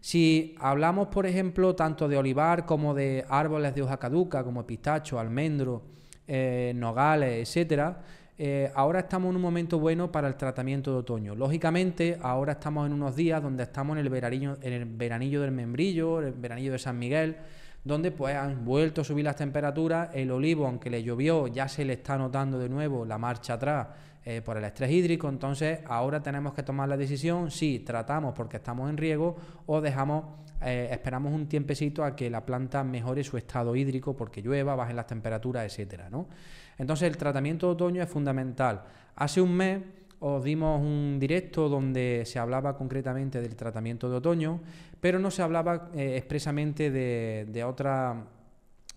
Si hablamos, por ejemplo, tanto de olivar como de árboles de hoja caduca, como pistacho, almendro, eh, nogales, etcétera, eh, ahora estamos en un momento bueno para el tratamiento de otoño. Lógicamente, ahora estamos en unos días donde estamos en el, en el veranillo del membrillo, el veranillo de San Miguel, donde pues han vuelto a subir las temperaturas, el olivo aunque le llovió ya se le está notando de nuevo la marcha atrás eh, por el estrés hídrico, entonces ahora tenemos que tomar la decisión si tratamos porque estamos en riego o dejamos, eh, esperamos un tiempecito a que la planta mejore su estado hídrico porque llueva, bajen las temperaturas, etcétera, ¿no? Entonces el tratamiento de otoño es fundamental. Hace un mes os dimos un directo donde se hablaba concretamente del tratamiento de otoño, pero no se hablaba eh, expresamente de, de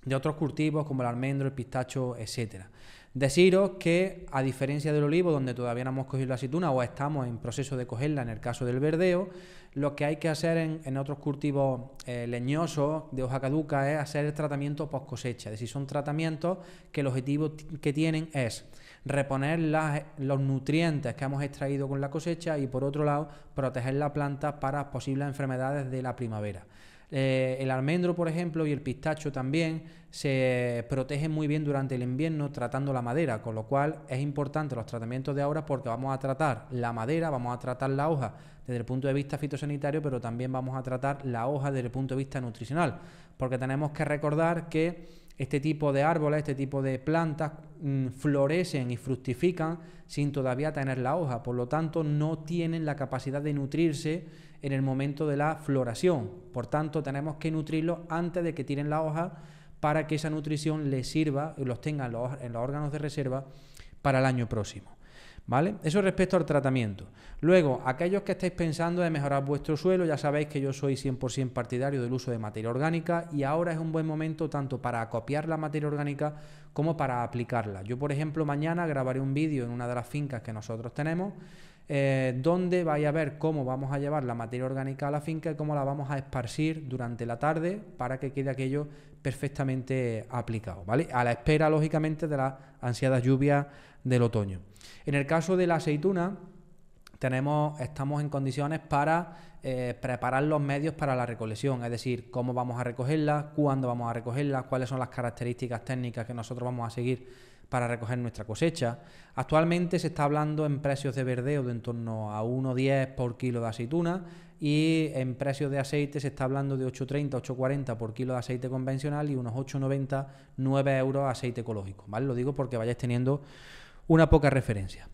de otros cultivos como el almendro, el pistacho, etc. Deciros que, a diferencia del olivo, donde todavía no hemos cogido la aceituna o estamos en proceso de cogerla en el caso del verdeo, lo que hay que hacer en, en otros cultivos eh, leñosos de hoja caduca es hacer el tratamiento post cosecha. Es decir, son tratamientos que el objetivo que tienen es reponer los nutrientes que hemos extraído con la cosecha y, por otro lado, proteger la planta para posibles enfermedades de la primavera. Eh, el almendro, por ejemplo, y el pistacho también se protegen muy bien durante el invierno tratando la madera, con lo cual es importante los tratamientos de ahora porque vamos a tratar la madera, vamos a tratar la hoja desde el punto de vista fitosanitario, pero también vamos a tratar la hoja desde el punto de vista nutricional, porque tenemos que recordar que este tipo de árboles, este tipo de plantas mm, florecen y fructifican sin todavía tener la hoja, por lo tanto no tienen la capacidad de nutrirse en el momento de la floración. Por tanto, tenemos que nutrirlos antes de que tiren la hoja para que esa nutrición les sirva y los tengan en los órganos de reserva para el año próximo. ¿Vale? Eso respecto al tratamiento. Luego, aquellos que estáis pensando en mejorar vuestro suelo, ya sabéis que yo soy 100% partidario del uso de materia orgánica y ahora es un buen momento tanto para acopiar la materia orgánica como para aplicarla. Yo, por ejemplo, mañana grabaré un vídeo en una de las fincas que nosotros tenemos eh, donde vais a ver cómo vamos a llevar la materia orgánica a la finca y cómo la vamos a esparcir durante la tarde para que quede aquello perfectamente aplicado, ¿vale? A la espera, lógicamente, de las ansiadas lluvias del otoño. En el caso de la aceituna, tenemos, estamos en condiciones para eh, preparar los medios para la recolección, es decir, cómo vamos a recogerla, cuándo vamos a recogerla, cuáles son las características técnicas que nosotros vamos a seguir para recoger nuestra cosecha. Actualmente se está hablando en precios de verdeo de en torno a 1,10 por kilo de aceituna y en precios de aceite se está hablando de 8,30, 8,40 por kilo de aceite convencional y unos 8,90, 9 euros aceite ecológico. ¿vale? Lo digo porque vayáis teniendo una poca referencia.